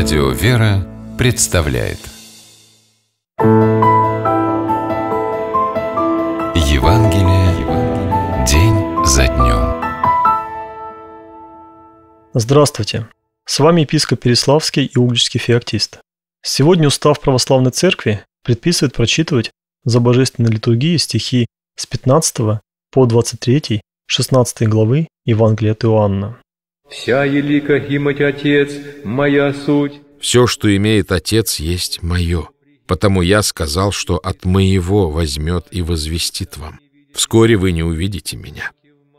Радио «Вера» представляет Евангелие, Евангелие день за днем Здравствуйте! С вами епископ Переславский и угличский феоктист. Сегодня устав православной церкви предписывает прочитывать за божественной литургией стихи с 15 по 23, 16 главы Евангелия от Иоанна. Вся елика имать Отец, моя суть. Все, что имеет Отец, есть мое. Потому я сказал, что от моего возьмет и возвестит вам. Вскоре вы не увидите меня.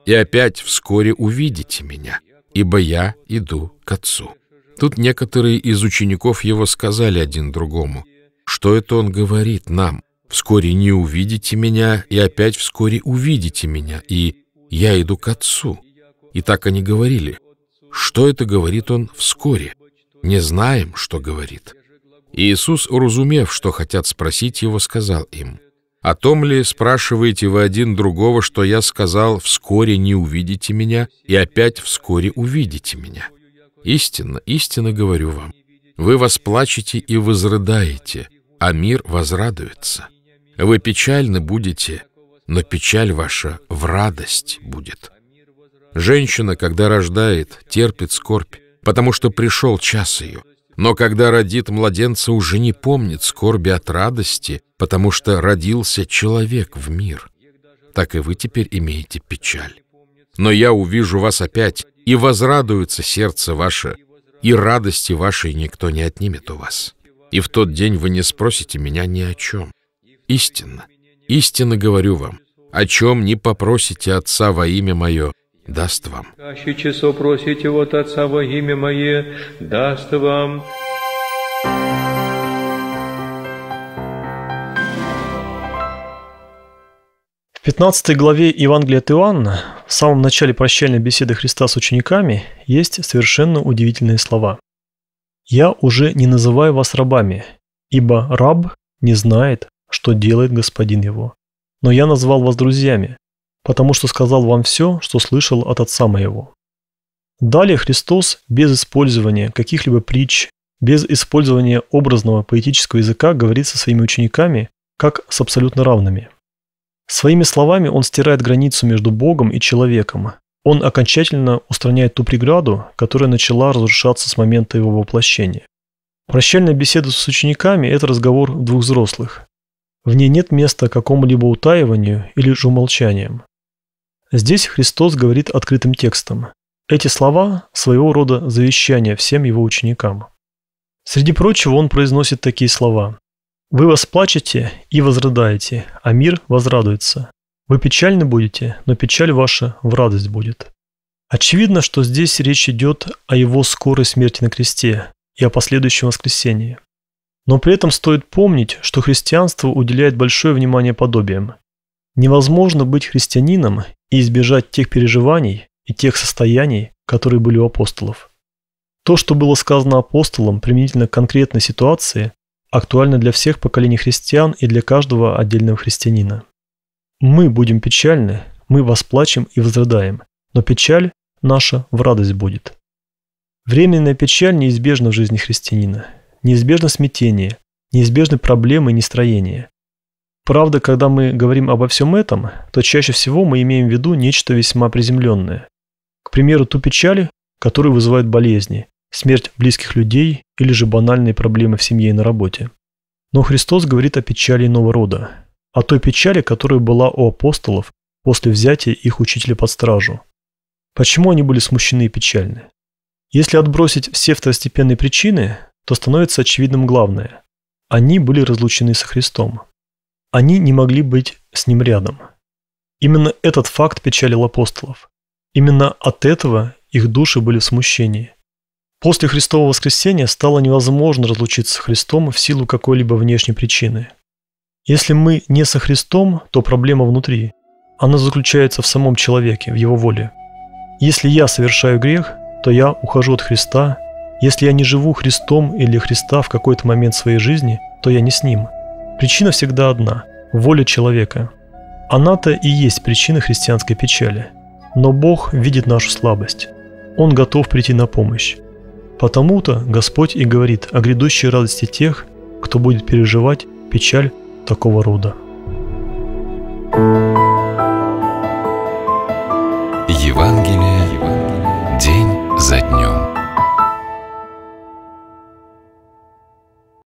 И опять вскоре увидите меня, ибо я иду к Отцу. Тут некоторые из учеников его сказали один другому, что это он говорит нам. Вскоре не увидите меня, и опять вскоре увидите меня, и я иду к Отцу. И так они говорили, что это говорит он вскоре? Не знаем, что говорит. Иисус, уразумев, что хотят спросить его, сказал им, «О том ли спрашиваете вы один другого, что я сказал, вскоре не увидите меня, и опять вскоре увидите меня? Истинно, истинно говорю вам, вы восплачете и возрыдаете, а мир возрадуется. Вы печальны будете, но печаль ваша в радость будет». Женщина, когда рождает, терпит скорбь, потому что пришел час ее. Но когда родит младенца, уже не помнит скорби от радости, потому что родился человек в мир. Так и вы теперь имеете печаль. Но я увижу вас опять, и возрадуется сердце ваше, и радости вашей никто не отнимет у вас. И в тот день вы не спросите меня ни о чем. Истинно, истинно говорю вам, о чем не попросите Отца во имя Мое, даст вам. «Каще часу просите вот Отца во имя Мое, даст вам». В 15 главе Евангелия от Иоанна, в самом начале прощальной беседы Христа с учениками, есть совершенно удивительные слова. «Я уже не называю вас рабами, ибо раб не знает, что делает господин его. Но я назвал вас друзьями, потому что сказал вам все, что слышал от Отца моего». Далее Христос без использования каких-либо притч, без использования образного поэтического языка говорит со своими учениками, как с абсолютно равными. Своими словами он стирает границу между Богом и человеком. Он окончательно устраняет ту преграду, которая начала разрушаться с момента его воплощения. Прощальная беседа с учениками – это разговор двух взрослых. В ней нет места какому-либо утаиванию или же умолчаниям. Здесь Христос говорит открытым текстом. Эти слова – своего рода завещание всем его ученикам. Среди прочего он произносит такие слова. «Вы восплачете и возрыдаете, а мир возрадуется. Вы печальны будете, но печаль ваша в радость будет». Очевидно, что здесь речь идет о его скорой смерти на кресте и о последующем воскресении. Но при этом стоит помнить, что христианство уделяет большое внимание подобиям. Невозможно быть христианином, и избежать тех переживаний и тех состояний, которые были у апостолов. То, что было сказано апостолом, применительно к конкретной ситуации, актуально для всех поколений христиан и для каждого отдельного христианина. Мы будем печальны, мы восплачем и возрыдаем, но печаль наша в радость будет. Временная печаль неизбежна в жизни христианина, неизбежно смятение, неизбежны проблемы и нестроения. Правда, когда мы говорим обо всем этом, то чаще всего мы имеем в виду нечто весьма приземленное. К примеру, ту печаль, которую вызывают болезни, смерть близких людей или же банальные проблемы в семье и на работе. Но Христос говорит о печали иного рода, о той печали, которая была у апостолов после взятия их учителя под стражу. Почему они были смущены и печальны? Если отбросить все второстепенные причины, то становится очевидным главное – они были разлучены со Христом. Они не могли быть с ним рядом. Именно этот факт печалил апостолов. Именно от этого их души были в смущении. После Христового воскресения стало невозможно разлучиться с Христом в силу какой-либо внешней причины. Если мы не со Христом, то проблема внутри. Она заключается в самом человеке, в его воле. Если я совершаю грех, то я ухожу от Христа. Если я не живу Христом или Христа в какой-то момент своей жизни, то я не с Ним – Причина всегда одна – воля человека. Она-то и есть причина христианской печали. Но Бог видит нашу слабость. Он готов прийти на помощь. Потому-то Господь и говорит о грядущей радости тех, кто будет переживать печаль такого рода.